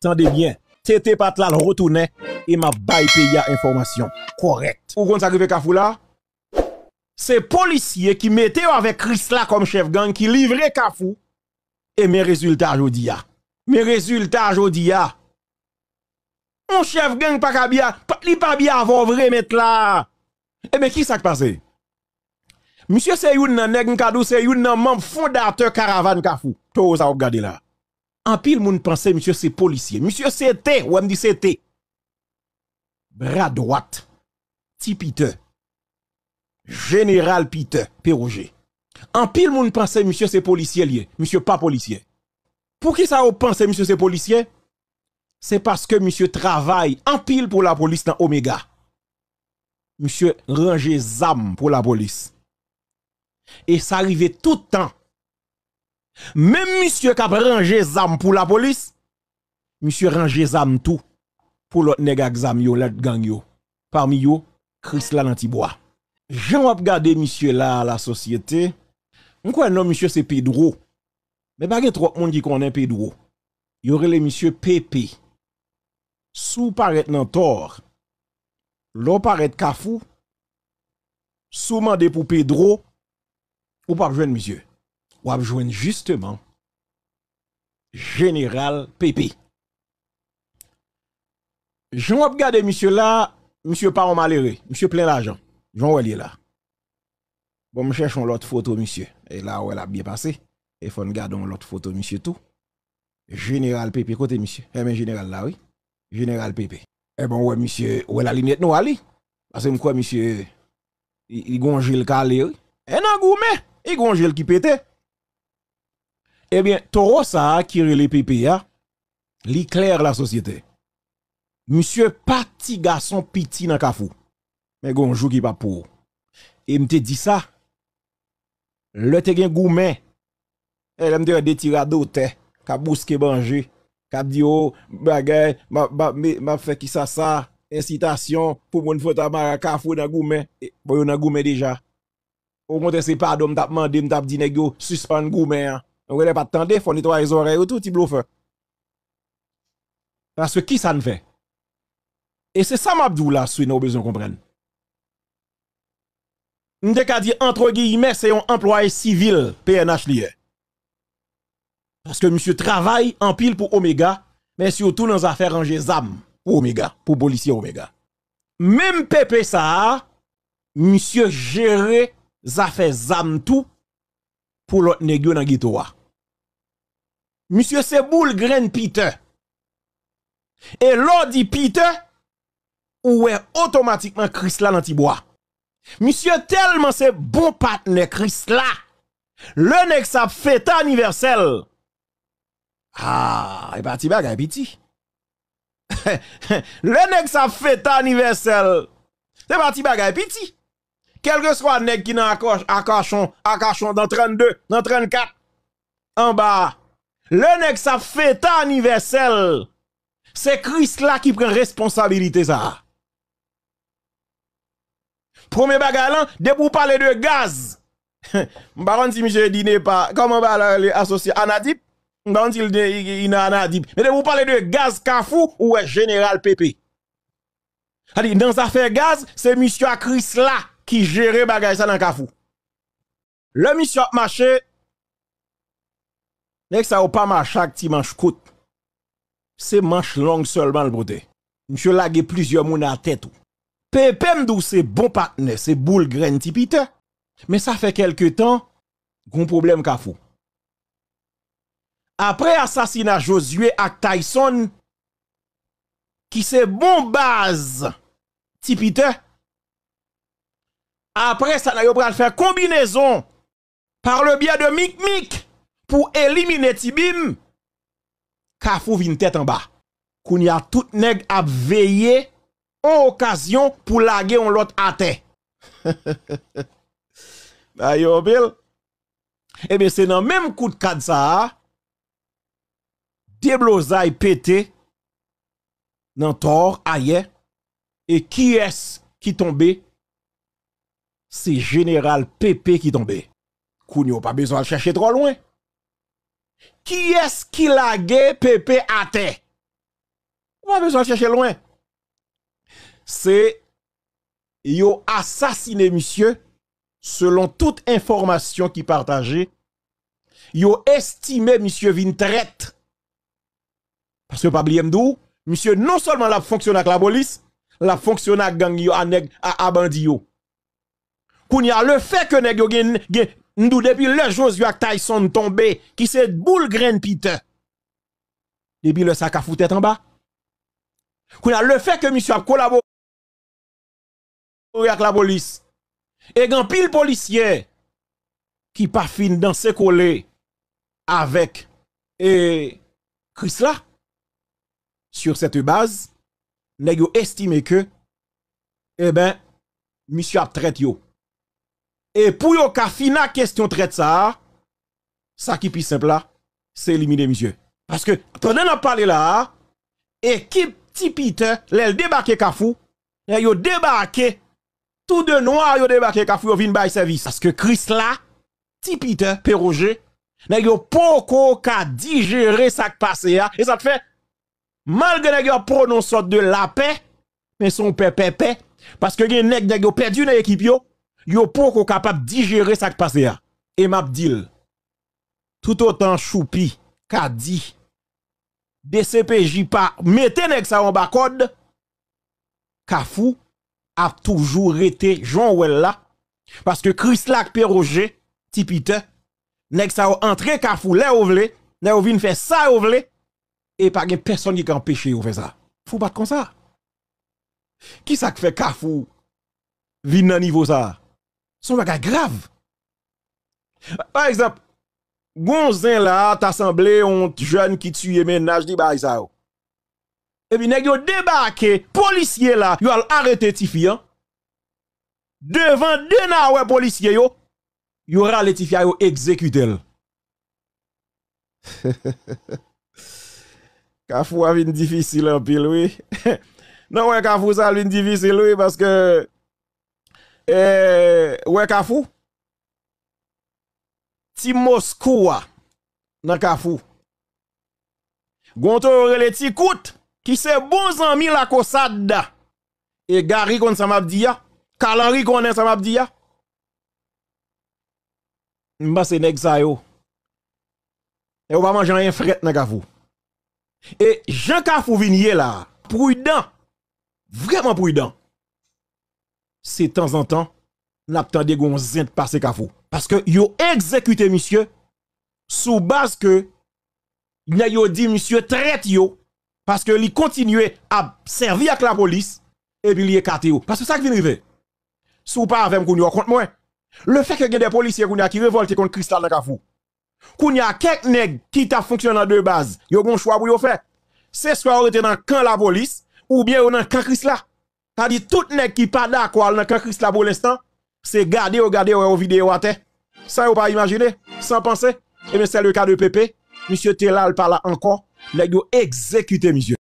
Tendez bien. Tete pas là, le retourne, et m'a bail à information. Correct. Ou qu'on Kafou là C'est policier qui mettait avec Chris là comme chef gang qui livrait Kafou. Et mes résultats aujourd'hui. Ah. Mes résultats aujourd'hui. Ah. Mon chef gang pas kabia, li pas bien avant vrai mettre là. Eh bien, qui s'est passé? Monsieur Seyoun n'a nan nèg kadou, c'est membre fondateur caravane Kafou. Tout ça regardez là. En pile, moun pensait, monsieur, c'est policier. Monsieur, c'était, ou me c'était. Bras droite, petit Peter. Général Peter, Péroger. En pile, moun pensait, monsieur, c'est policier lié. Monsieur, pas policier. Pour qui ça, vous pensez, monsieur, c'est policier? C'est parce que monsieur travaille en pile pour la police dans Omega. Monsieur, rangez ZAM pour la police. Et ça arrivait tout le temps. Même monsieur qui a rangé zam pour la police, monsieur rangé zam tout pour l'autre nèg exam yo, l'autre gang yo. Parmi eux, Chris Lantibois. Jean regardé monsieur là à la société. quoi non monsieur c'est Pedro. Mais pas trop monde qui connaît Pedro. Y aurait les monsieur PP. Sous paraît nan tort. L'on paraît cafou. Sous mandé pour Pedro. Ou pas jeune monsieur ou va joindre justement général Pépé. J'en a regardé monsieur là, monsieur pas malheureux, monsieur plein l'argent. J'en Wellier là. Bon, cherche une l'autre photo monsieur. Et là où elle a bien passé. Et faut une l'autre photo monsieur tout. Général Pépé côté monsieur. Eh bien général là oui. Général Pépé. Eh bon ouais monsieur, ouais la lunette nous ali. Parce que quoi monsieur il gonge le calé. Eh non gourmet, il gonge le qui pétait. Eh bien, Toro ça acquis les PPA, li la société. Monsieur petit garçon petit dans kafou. Mais bonjour qui pas pour. Et m'te dit ça. Le te gen goumen. Et l'mte de tirado te ka bouske banje, ka di oh bagay, ma ma ma fait qui ça ça, incitation pour mon fota mara kafou dans goumen. Bon yon nan goumen déjà. Au contraire c'est d'homme m'tap mandé m'tap di suspend goumen. Hein. Donc, veut pas attendre, il faut nettoyer les oreilles, tout petit bluffer. Parce que qui ça ne fait Et c'est ça, Mabdou, là, ce nous besoin de comprendre. Nous avons dit, entre guillemets, c'est un employé civil PNH lié. Parce que monsieur travaille en pile pour Omega, mais surtout dans les affaires en ZAM pour Omega, pour policier Omega. Même PPSA, ça, monsieur les affaires ZAM tout pour l'autre négo dans Gitoa. Monsieur Seboul graine Peter. Et l'on dit Peter, ou est automatiquement Chris là dans bois. Monsieur tellement c'est bon partenaire Chris là. Le nèg sa fête anniversaire. Ah, et parti bagay petit. le nèg sa fête anniversaire. C'est parti bagay petit. Quel que soit nèg qui dans à cachon, dans 32, dans 34 en bas le nexa fait fête anniversaire. C'est Chris là qui prend responsabilité ça. Premier bagalan, de vous parler de gaz. M'baron si monsieur n'est pas, comment va bah, l'associer Anadip? M'baron si il a Anadip. Bah, Mais de vous parler de gaz Kafou ou est général Pépé? dans affaire gaz, c'est monsieur Chris là qui gère bagage ça dans Kafou. Le monsieur a marché, que ça ou pas marché ti manche kout. C'est manche longue seulement le broté. Monsieur lage plusieurs moun à tête ou. Mdou, dou c'est bon partenaire, c'est boule grain, ti Mais ça fait quelque temps gon problème ka fou. Après assassinat Josué ak Tyson qui c'est bon base ti Après ça n'a pas de faire combinaison par le biais de Mick Mick pour éliminer Tibim, Kafou vient tête en bas. Koun y a tout nèg à veiller en occasion pour laguer on l'autre à terre. Oh, eh bien, c'est dans même coup de cadre ça. Déblosaille pété dans tort ailleurs. Et qui est-ce qui tombé? C'est Général Pépé qui tombé. n'y n'a pas besoin de chercher trop loin. Qui est-ce qui gué, Pépé à terre? On a besoin de chercher loin. C'est yo assassiné monsieur selon toute information qui partagée. Yo estimé monsieur Vintrette. Parce que pas M'Dou, monsieur non seulement la fonctionne avec la police, la fonctionne avec gang yo à le fait que nèg yo nous, depuis le Josué Tyson tombé, qui s'est boule grain Peter. Depuis le sac à foutre en bas. le fait que monsieur a collaboré avec la police. Et grand pile policier qui pas fin dans ses collés avec et Chris là. Sur cette base, nous estimé que, eh ben, monsieur a traité yo et pour yon ka fina question traite ça, ça qui plus simple là, c'est éliminer monsieur. Parce que, pendant la parle là, équipe Tipite, l'el débarqué Kafou, yon débarqué, tout de noir yon débarqué Kafou, yon vin service. Parce que Chris là, Tipite, Perroger, n'a yon poko ka digérer ça qui passe hein. là, et ça te fait, malgré yon prononce de la paix, mais son pépépé, parce que yon nèg perdu dans l'équipe yo, yo pas capable digérer ça qui passe là. Et m'a tout autant choupi qu'a dit DCPJ pas mettez nèg ça en bas code Kafou a toujours été Jean là, parce que Chris Lac Roger Tipite nèg ça entré Kafou là ou vle nèg vinn faire ça ou vle et pas gen personne qui empêché ou faire ça faut pas comme ça qui ça fait Kafou vinn nan niveau ça son bagage grave. Par exemple, Gonzin là, t'as semblé un jeune qui tue ménage de bah ça. Oh. Et puis nèg yo débarqué, policier là, yo al arrêté Tifi hein. Devant deux nawe policier yo, yo ralé Tifi yo exécuté. Kafou a vin difficile en pile oui. non ouais Kafou ça vin difficile oui parce que E, wè kafou, ti Moskouwa nan kafou. Gwantou rele ti kout ki se bon zanmi la kosad da. E gari kon sa mabdi ya, kalari kon nan sa mabdi ya. Mba se neg sayo. E waman jan yon fret nan kafou. E, jan kafou vinye la, prouy dan, vreman prouy dan. c'est de temps en temps, n'attendez qu'on zinte passer kafou. Parce que yo exécuté monsieur sous base que yo dit monsieur traite yo parce que li continuait à servir avec la police et puis li écarté yo. Parce que ça qui vient arriver. Sous pas avec moi, contre moi. Le fait que y a des policiers qui révoltent contre Cristal dans Kafou. Qu'on y a quelques nèg qui t'a fonctionné de base, yo bon choix pour yo faire. C'est soit arrêté dans camp la police ou bien dans camp Cristal. T'as dit tout nèg qui pas d'accord dans quand Christ là pour l'instant, c'est garder ou garder ou vidéo à terre. Ça vous pas imaginer, sans penser. Et eh bien c'est le cas de Pépé, monsieur Télal parle encore, Les exécute monsieur.